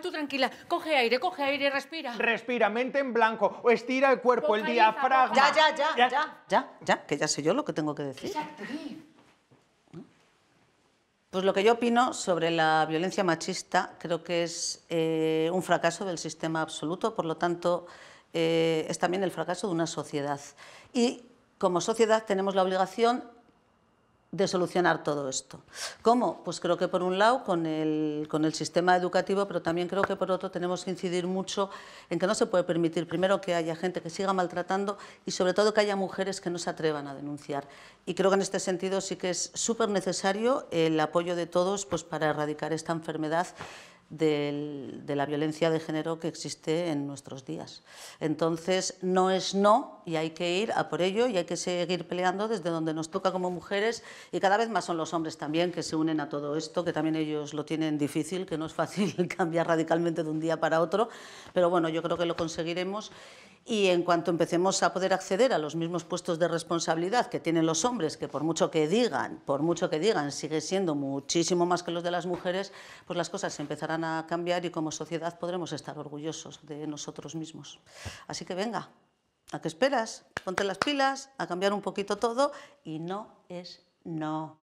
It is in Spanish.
tú tranquila. Coge aire, coge aire, respira. Respira, mente en blanco, o estira el cuerpo, el diafragma. Ya, ya, ya, ya, ya, ya, que ya sé yo lo que tengo que decir. Pues lo que yo opino sobre la violencia machista creo que es eh, un fracaso del sistema absoluto, por lo tanto eh, es también el fracaso de una sociedad. Y como sociedad tenemos la obligación de solucionar todo esto. ¿Cómo? Pues creo que por un lado con el, con el sistema educativo, pero también creo que por otro tenemos que incidir mucho en que no se puede permitir primero que haya gente que siga maltratando y sobre todo que haya mujeres que no se atrevan a denunciar. Y creo que en este sentido sí que es súper necesario el apoyo de todos pues, para erradicar esta enfermedad de la violencia de género que existe en nuestros días. Entonces, no es no y hay que ir a por ello y hay que seguir peleando desde donde nos toca como mujeres y cada vez más son los hombres también que se unen a todo esto, que también ellos lo tienen difícil, que no es fácil cambiar radicalmente de un día para otro, pero bueno, yo creo que lo conseguiremos y en cuanto empecemos a poder acceder a los mismos puestos de responsabilidad que tienen los hombres, que por mucho que digan, por mucho que digan, sigue siendo muchísimo más que los de las mujeres, pues las cosas se empezarán a cambiar y como sociedad podremos estar orgullosos de nosotros mismos. Así que venga, ¿a qué esperas? Ponte las pilas, a cambiar un poquito todo y no es no.